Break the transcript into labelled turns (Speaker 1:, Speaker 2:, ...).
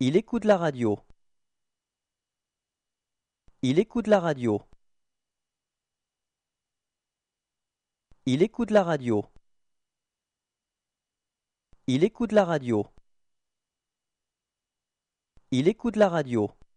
Speaker 1: Il écoute la radio. Il écoute la radio. Il écoute la radio. Il écoute la radio. Il écoute la radio.